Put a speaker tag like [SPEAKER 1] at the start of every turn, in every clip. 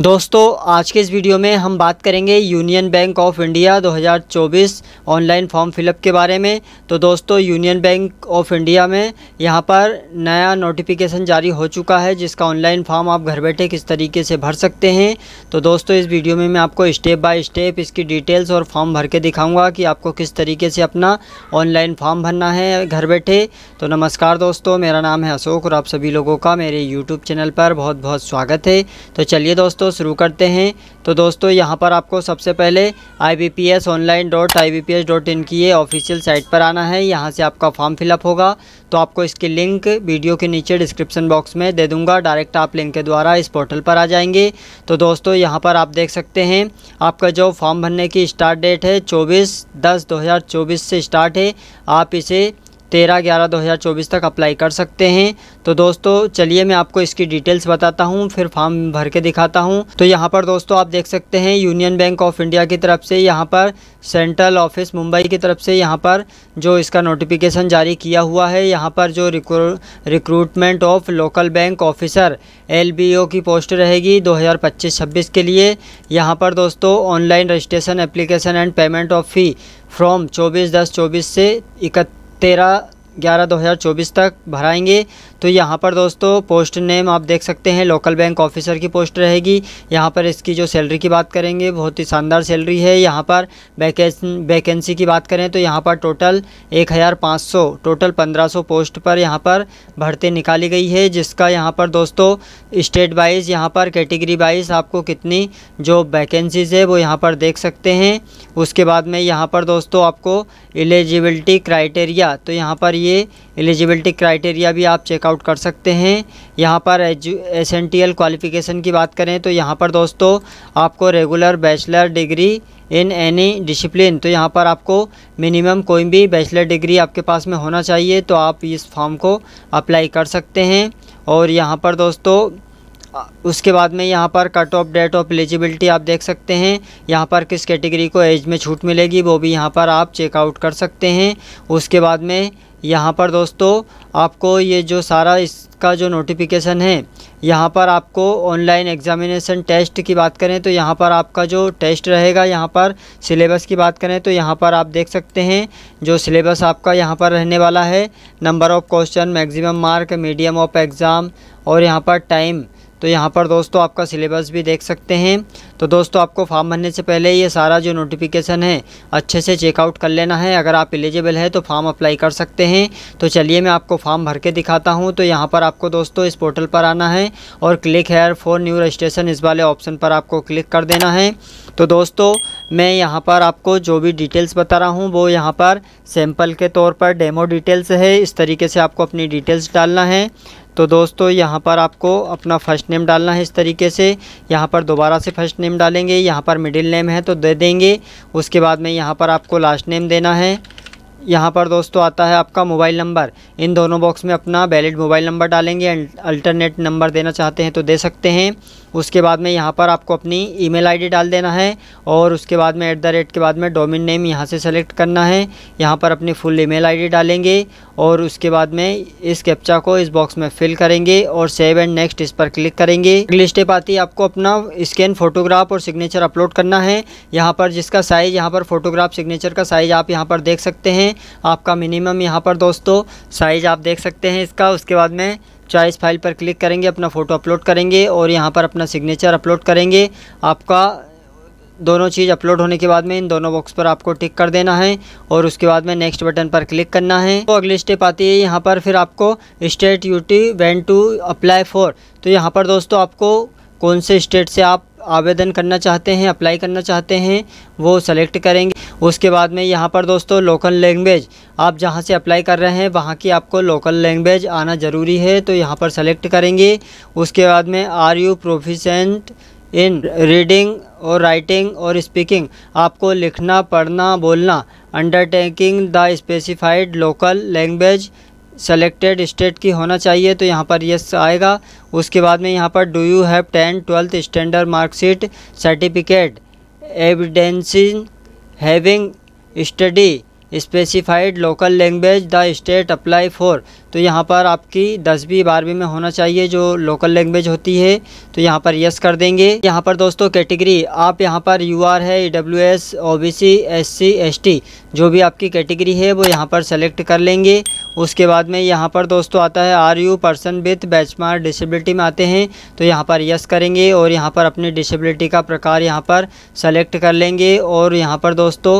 [SPEAKER 1] दोस्तों आज के इस वीडियो में हम बात करेंगे Union Bank of India 2024 online form fill up के बारे में तो दोस्तों यूनियन बैंक ऑफ इंडिया में यहाँ पर नया नोटिफिकेशन जारी हो चुका है जिसका ऑनलाइन फॉर्म आप घर बैठे किस तरीके से भर सकते हैं तो दोस्तों इस वीडियो में मैं आपको स्टेप बाय स्टेप इसकी डिटेल्स और फॉर्म भर के दिखाऊँगा कि आपको किस तरीके से अपना ऑनलाइन फॉर्म भरना है घर बैठे तो नमस्कार दोस्तों मेरा नाम है अशोक और आप सभी लोगों का मेरे यूट्यूब चैनल पर बहुत बहुत स्वागत है तो चलिए दोस्तों दोस्तों शुरू करते हैं तो दोस्तों यहाँ पर आपको सबसे पहले I B P S online dot I B P S dot in की ये ऑफिशियल साइट पर आना है यहाँ से आपका फॉर्म फिलअप होगा तो आपको इसकी लिंक वीडियो के नीचे डिस्क्रिप्शन बॉक्स में दे दूंगा डायरेक्ट आप लिंक के द्वारा इस पोर्टल पर आ जाएंगे तो दोस्तों यहाँ पर आप देख सकते हैं आपका जो फॉर्म भरने की स्टार्ट डेट है चौबीस दस दो हज़ार चौबीस से स्टार्ट है आप इसे तेरह ग्यारह दो हज़ार चौबीस तक अप्लाई कर सकते हैं तो दोस्तों चलिए मैं आपको इसकी डिटेल्स बताता हूँ फिर फॉर्म भर के दिखाता हूँ तो यहाँ पर दोस्तों आप देख सकते हैं यूनियन बैंक ऑफ इंडिया की तरफ से यहाँ पर सेंट्रल ऑफिस मुंबई की तरफ से यहाँ पर जो इसका नोटिफिकेशन जारी किया हुआ है यहाँ पर जो recruitment of local bank officer L की पोस्ट रहेगी दो हज़ार के लिए यहाँ पर दोस्तों online registration application and payment of fee from चौबीस दस चौबीस से इकतीस तेरह ग्यारह दो हज़ार चौबीस तक भराएंगे तो यहाँ पर दोस्तों पोस्ट नेम आप देख सकते हैं लोकल बैंक ऑफिसर की पोस्ट रहेगी यहाँ पर इसकी जो सैलरी की बात करेंगे बहुत ही शानदार सैलरी है यहाँ पर वैकेंसी की बात करें तो यहाँ पर टोटल एक टोटल 1500 पोस्ट पर यहाँ पर भर्ती निकाली गई है जिसका यहाँ पर दोस्तों स्टेट वाइज यहाँ पर कैटेगरी वाइज आपको कितनी जो वैकेंसीज़ है वो यहाँ पर देख सकते हैं उसके बाद में यहाँ पर दोस्तों आपको एलिजिबिलिटी क्राइटेरिया तो यहाँ पर ये एलिजिबिलिटी क्राइटेरिया भी आप चेकआउट कर सकते हैं यहाँ पर एसेंटियल क्वालिफ़िकेशन की बात करें तो यहाँ पर दोस्तों आपको regular bachelor degree in any discipline तो यहाँ पर आपको मिनिमम कोई भी बैचलर डिग्री आपके पास में होना चाहिए तो आप इस फॉर्म को अप्लाई कर सकते हैं और यहाँ पर दोस्तों उसके बाद में यहाँ पर cut off date of eligibility आप देख सकते हैं यहाँ पर किस कैटेगरी को एज में छूट मिलेगी वो भी यहाँ पर आप चेकआउट कर सकते हैं उसके बाद में यहाँ पर दोस्तों आपको ये जो सारा इसका जो नोटिफिकेशन है यहाँ पर आपको ऑनलाइन एग्ज़ामिनेशन टेस्ट की बात करें तो यहाँ पर आपका जो टेस्ट रहेगा यहाँ पर सिलेबस की बात करें तो यहाँ पर आप देख सकते हैं जो सिलेबस आपका यहाँ पर रहने वाला है number of question maximum mark medium of exam और यहाँ पर टाइम तो यहाँ पर दोस्तों आपका सिलेबस भी देख सकते हैं तो दोस्तों आपको फॉर्म भरने से पहले ये सारा जो नोटिफिकेशन है अच्छे से चेकआउट कर लेना है अगर आप एलिजिबल है तो फॉर्म अप्लाई कर सकते हैं तो चलिए मैं आपको फॉर्म भर के दिखाता हूँ तो यहाँ पर आपको दोस्तों इस पोर्टल पर आना है और click here for new registration इस वाले ऑप्शन पर आपको क्लिक कर देना है तो दोस्तों मैं यहाँ पर आपको जो भी डिटेल्स बता रहा हूँ वो यहाँ पर सैम्पल के तौर पर डेमो डिटेल्स है इस तरीके से आपको अपनी डिटेल्स डालना है तो दोस्तों यहाँ पर आपको अपना फ़र्स्ट नेम डालना है इस तरीके से यहाँ पर दोबारा से फ़र्स्ट नेम डालेंगे यहाँ पर मिडिल नेम है तो दे देंगे उसके बाद में यहाँ पर आपको लास्ट नेम देना है यहाँ पर दोस्तों आता है आपका मोबाइल नंबर इन दोनों बॉक्स में अपना वैलिड मोबाइल नंबर डालेंगे अल्टरनेट नंबर देना चाहते हैं तो दे सकते हैं उसके बाद में यहाँ पर आपको अपनी ईमेल आईडी डाल देना है और उसके बाद में एट द रेट के बाद में डोमिन नेम यहाँ से सेलेक्ट करना है यहाँ पर अपनी फुल ईमेल आईडी डालेंगे और उसके बाद में इस कैप्चा को इस बॉक्स में फिल करेंगे और सेव एंड नेक्स्ट इस पर क्लिक करेंगे अगली स्टेप आती है आपको अपना स्कैन फोटोग्राफ और सिग्नेचर अपलोड करना है यहाँ पर जिसका साइज़ यहाँ पर फोटोग्राफ सिग्नेचर का साइज़ आप यहाँ पर देख सकते हैं आपका मिनिमम यहाँ पर दोस्तों साइज़ आप देख सकते हैं इसका उसके बाद में चाहे इस फाइल पर क्लिक करेंगे अपना फ़ोटो अपलोड करेंगे और यहाँ पर अपना सिग्नेचर अपलोड करेंगे आपका दोनों चीज़ अपलोड होने के बाद में इन दोनों बॉक्स पर आपको टिक कर देना है और उसके बाद में नेक्स्ट बटन पर क्लिक करना है तो अगली स्टेप आती है यहाँ पर फिर आपको state UT want to apply for तो यहाँ पर दोस्तों आपको कौन से स्टेट से आप आवेदन करना चाहते हैं अप्लाई करना चाहते हैं वो सेलेक्ट करेंगे उसके बाद में यहाँ पर दोस्तों लोकल लैंग्वेज आप जहाँ से अप्लाई कर रहे हैं वहाँ की आपको लोकल लैंग्वेज आना ज़रूरी है तो यहाँ पर सेलेक्ट करेंगे उसके बाद में are you proficient in reading और राइटिंग और स्पीकिंग आपको लिखना पढ़ना बोलना undertaking the specified local language selected state की होना चाहिए तो यहाँ पर यस आएगा उसके बाद में यहाँ पर do you have ten twelfth standard marksheet certificate evidencing having study specified local language the state apply for तो यहाँ पर आपकी दसवीं बारहवीं में होना चाहिए जो लोकल लैंग्वेज होती है तो यहाँ पर यस कर देंगे यहाँ पर दोस्तों कैटेगरी आप यहाँ पर यू आर है E W S O B C S C S T जो भी आपकी कैटेगरी है वो यहाँ पर सेलेक्ट कर लेंगे उसके बाद में यहाँ पर दोस्तों आता है are you person with benchmark disability में आते हैं तो यहाँ पर यस करेंगे और यहाँ पर अपनी डिसेबिलिटी का प्रकार यहाँ पर सेलेक्ट कर लेंगे और यहाँ पर दोस्तों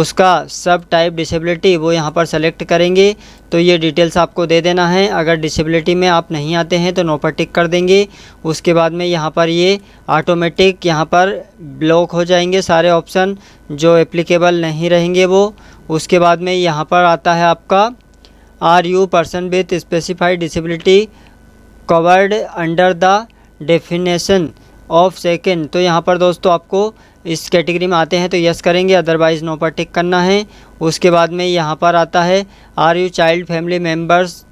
[SPEAKER 1] उसका सब टाइप डिसेबिलिटी वो यहाँ पर सेलेक्ट करेंगे तो ये डिटेल्स आपको दे देना है अगर डिसेबिलिटी में आप नहीं आते हैं तो नो पर टिक कर देंगे उसके बाद में यहाँ पर ये ऑटोमेटिक यहाँ पर ब्लॉक हो जाएंगे सारे ऑप्शन जो एप्लीकेबल नहीं रहेंगे वो उसके बाद में यहाँ पर आता है आपका are you person with specified disability covered under the definition of second तो यहाँ पर दोस्तों आपको इस कैटेगरी में आते हैं तो यस करेंगे अदरवाइज़ नो पर टिक करना है उसके बाद में यहाँ पर आता है are you child family members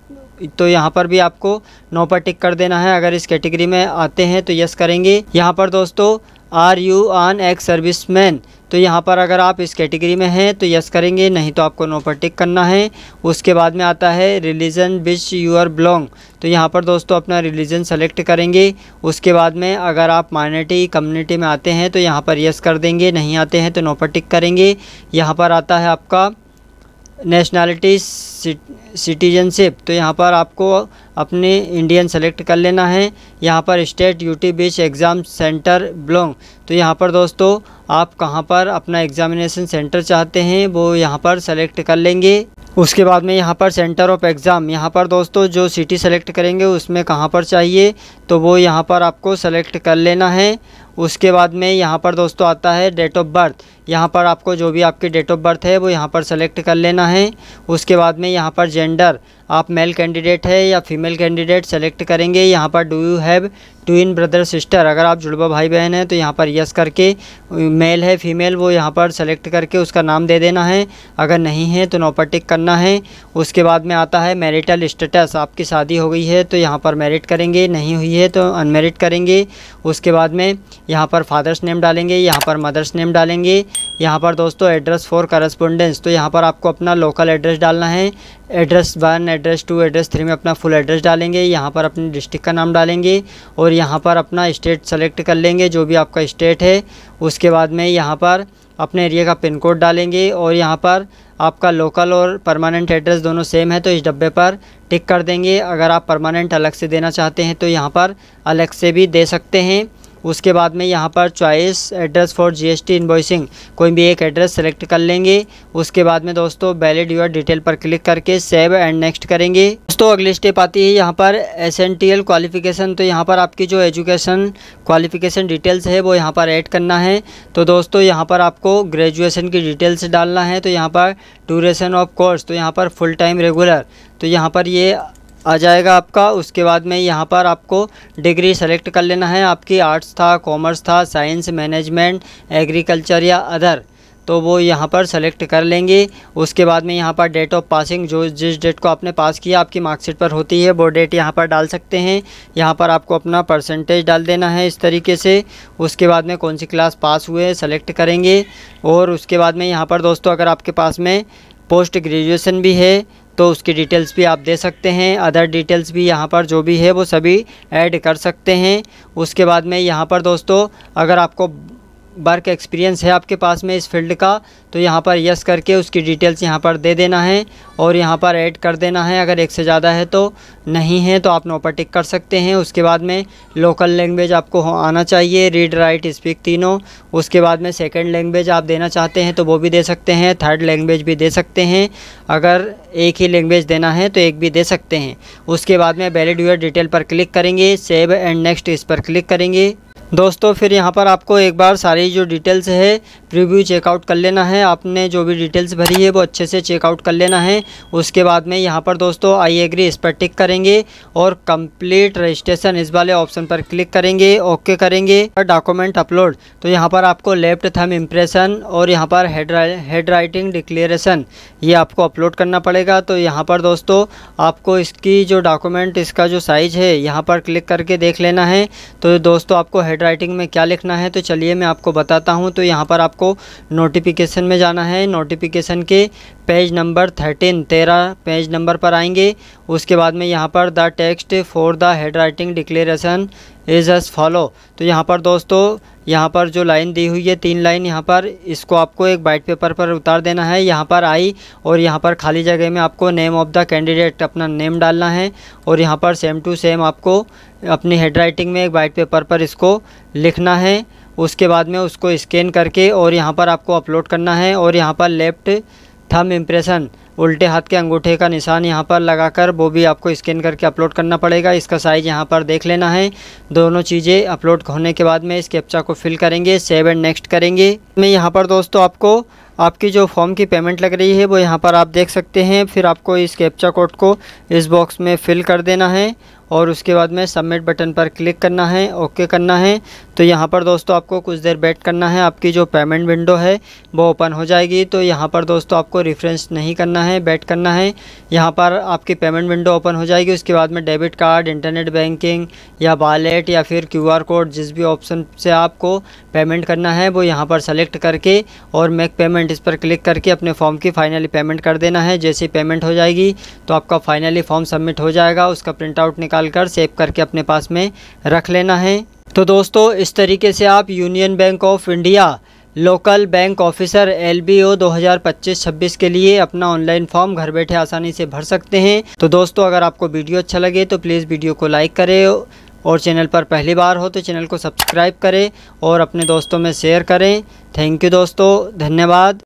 [SPEAKER 1] तो यहाँ पर भी आपको नो पर टिक कर देना है अगर इस कैटेगरी में आते हैं तो यस करेंगे यहाँ पर दोस्तों are you an ex service man तो यहाँ पर अगर आप इस कैटेगरी में हैं तो यस करेंगे नहीं तो आपको नो पर टिक करना है उसके बाद में आता है religion which you are belong तो यहाँ पर दोस्तों अपना रिलीजन सेलेक्ट करेंगे उसके बाद में अगर आप माइनॉरिटी कम्युनिटी में आते हैं तो यहाँ पर यस कर देंगे नहीं आते हैं तो नो पर टिक करेंगे यहाँ पर आता है आपका नेशनैलिटी सिटीजनशिप तो यहाँ पर आपको अपने इंडियन सेलेक्ट कर लेना है यहाँ पर state UT which exam centre belong तो यहाँ पर दोस्तों आप कहाँ पर अपना एग्ज़ामिनेशन सेंटर चाहते हैं वो यहाँ पर सेलेक्ट कर लेंगे उसके बाद में यहाँ पर सेंटर ऑफ एग्ज़ाम यहाँ पर दोस्तों जो सिटी सेलेक्ट करेंगे उसमें कहाँ पर चाहिए तो वो यहाँ पर आपको सेलेक्ट कर लेना है उसके बाद में यहाँ पर दोस्तों आता है डेट ऑफ बर्थ यहाँ पर आपको जो भी आपकी डेट ऑफ बर्थ है वो यहाँ पर सेलेक्ट कर लेना है उसके बाद में यहाँ पर जेंडर आप मेल कैंडिडेट है या फीमेल कैंडिडेट सेलेक्ट करेंगे यहाँ पर do you have twin brother sister अगर आप जुड़वा भाई बहन हैं तो यहाँ पर यस करके मेल है फीमेल वो यहाँ पर सेलेक्ट करके उसका नाम दे देना है अगर नहीं है तो नोपर टिक करना करना है उसके बाद में आता है मैरिटल स्टेटस आपकी शादी हो गई है तो यहाँ पर मैरिट करेंगे नहीं हुई है तो अनमेरिट करेंगे उसके बाद में यहाँ पर फादर्स नेम डालेंगे यहाँ पर मदर्स नेम डालेंगे यहाँ पर दोस्तों एड्रेस फॉर करस्पोंडेंस तो यहाँ पर आपको अपना लोकल एड्रेस डालना है address one address two address three में अपना फुल एड्रेस डालेंगे यहाँ पर अपने डिस्ट्रिक्ट का नाम डालेंगे और यहाँ पर अपना स्टेट सेलेक्ट कर लेंगे जो भी आपका स्टेट है उसके बाद में यहाँ पर अपने एरिया का पिन कोड डालेंगे और यहाँ पर आपका लोकल और परमानेंट एड्रेस दोनों सेम है तो इस डब्बे पर टिक कर देंगे अगर आप परमानेंट अलग से देना चाहते हैं तो यहाँ पर अलग से भी दे सकते हैं उसके बाद में यहाँ पर choice address for GST as कोई भी एक एड्रेस सेलेक्ट कर लेंगे उसके बाद में दोस्तों वैलिड यूर डिटेल पर क्लिक करके सेव एंड नेक्स्ट करेंगे दोस्तों अगली स्टेप आती है यहाँ पर essential qualification तो यहाँ पर आपकी जो एजुकेशन क्वालिफ़िकेशन डिटेल्स है वो यहाँ पर ऐड करना है तो दोस्तों यहाँ पर आपको ग्रेजुएशन की डिटेल्स डालना है तो यहाँ पर ड्यूरेशन ऑफ कोर्स तो यहाँ पर फुल टाइम रेगुलर तो यहाँ पर ये आ जाएगा आपका उसके बाद में यहाँ पर आपको डिग्री सेलेक्ट कर लेना है आपकी आर्ट्स था कॉमर्स था साइंस मैनेजमेंट एग्रीकल्चर या अदर तो वो यहाँ पर सेलेक्ट कर लेंगे उसके बाद में यहाँ पर डेट ऑफ पासिंग जो जिस डेट को आपने पास किया आपकी मार्कशीट पर होती है वो डेट यहाँ पर डाल सकते हैं यहाँ पर आपको अपना परसेंटेज डाल देना है इस तरीके से उसके बाद में कौन सी क्लास पास हुए सेलेक्ट करेंगे और उसके बाद में यहाँ पर दोस्तों अगर आपके पास में पोस्ट ग्रेजुएसन भी है तो उसकी डिटेल्स भी आप दे सकते हैं अदर डिटेल्स भी यहाँ पर जो भी है वो सभी ऐड कर सकते हैं उसके बाद में यहाँ पर दोस्तों अगर आपको वर्क एक्सपीरियंस है आपके पास में इस फील्ड का तो यहाँ पर यस करके उसकी डिटेल्स यहाँ पर दे देना है और यहाँ पर ऐड कर देना है अगर एक से ज़्यादा है तो नहीं है तो आप नोपर टिक कर सकते हैं उसके बाद में लोकल लैंग्वेज आपको आना चाहिए रीड राइट स्पीक तीनों उसके बाद में सेकेंड लैंग्वेज आप देना चाहते हैं तो वो भी दे सकते हैं थर्ड लैंग्वेज भी दे सकते हैं अगर एक ही लैंग्वेज देना है तो एक भी दे सकते हैं उसके बाद में वैलिड यूर डिटेल पर क्लिक करेंगे सेव एंड नेक्स्ट इस पर क्लिक करेंगे दोस्तों फिर यहाँ पर आपको एक बार सारी जो डिटेल्स है प्रीव्यू चेकआउट कर लेना है आपने जो भी डिटेल्स भरी है वो अच्छे से चेकआउट कर लेना है उसके बाद में यहाँ पर दोस्तों आई एग्री इस पर टिक करेंगे और कंप्लीट रजिस्ट्रेशन इस वाले ऑप्शन पर क्लिक करेंगे ओके करेंगे और डॉक्यूमेंट अपलोड तो यहाँ पर आपको लेफ्ट थम इम्प्रेशन और यहाँ पर हेड राइटिंग डिक्लेरेशन ये आपको अपलोड करना पड़ेगा तो यहाँ पर दोस्तों आपको इसकी जो डॉक्यूमेंट इसका जो साइज़ है यहाँ पर क्लिक करके देख लेना है तो दोस्तों आपको हेड हेड राइटिंग में क्या लिखना है तो चलिए मैं आपको बताता हूँ तो यहाँ पर आपको नोटिफिकेशन में जाना है नोटिफिकेशन के पेज नंबर थर्टीन तेरह पेज नंबर पर आएंगे उसके बाद में यहाँ पर the text for the head writing declaration is as follow तो यहाँ पर दोस्तों यहाँ पर जो लाइन दी हुई है तीन लाइन यहाँ पर इसको आपको एक वाइट पेपर पर उतार देना है यहाँ पर आई और यहाँ पर खाली जगह में आपको नेम ऑफ़ द कैंडिडेट अपना नेम डालना है और यहाँ पर सेम टू सेम आपको अपनी हेड राइटिंग में एक वाइट पेपर पर इसको लिखना है उसके बाद में उसको स्कैन करके और यहाँ पर आपको अपलोड करना है और यहाँ पर लेफ़्ट थम इम्प्रेशन उल्टे हाथ के अंगूठे का निशान यहाँ पर लगाकर वो भी आपको स्कैन करके अपलोड करना पड़ेगा इसका साइज़ यहाँ पर देख लेना है दोनों चीज़ें अपलोड होने के बाद में इस कैप्चा को फिल करेंगे सेव एंड नेक्स्ट करेंगे मैं यहाँ पर दोस्तों आपको आपकी जो फॉर्म की पेमेंट लग रही है वो यहाँ पर आप देख सकते हैं फिर आपको इस कैप्चा कोड को इस बॉक्स में फिल कर देना है और उसके बाद में सबमिट बटन पर क्लिक करना है ओके करना है तो यहाँ पर दोस्तों आपको कुछ देर वेट करना है आपकी जो पेमेंट विंडो है वो ओपन हो जाएगी तो यहाँ पर दोस्तों आपको रिफ्रेंस नहीं करना है वेट करना है यहाँ पर आपकी पेमेंट विंडो ओपन हो जाएगी उसके बाद में डेबिट कार्ड इंटरनेट बैंकिंग या वॉलेट या फिर क्यू कोड जिस भी ऑप्शन से आपको पेमेंट करना है वो यहाँ पर सेलेक्ट करके और मेक पेमेंट इस पर क्लिक करके अपने फॉर्म की फाइनली पेमेंट कर देना है जैसे पेमेंट हो जाएगी तो आपका फाइनली फॉर्म सबमिट हो जाएगा उसका प्रिंट आउट निकाल निकाल कर सेव करके अपने पास में रख लेना है तो दोस्तों इस तरीके से आप Union Bank of India local bank officer L B O दो हज़ार पच्चीस छब्बीस के लिए अपना ऑनलाइन फॉर्म घर बैठे आसानी से भर सकते हैं तो दोस्तों अगर आपको वीडियो अच्छा लगे तो प्लीज़ वीडियो को लाइक करें और चैनल पर पहली बार हो तो चैनल को सब्सक्राइब करें और अपने दोस्तों में शेयर करें थैंक यू दोस्तों धन्यवाद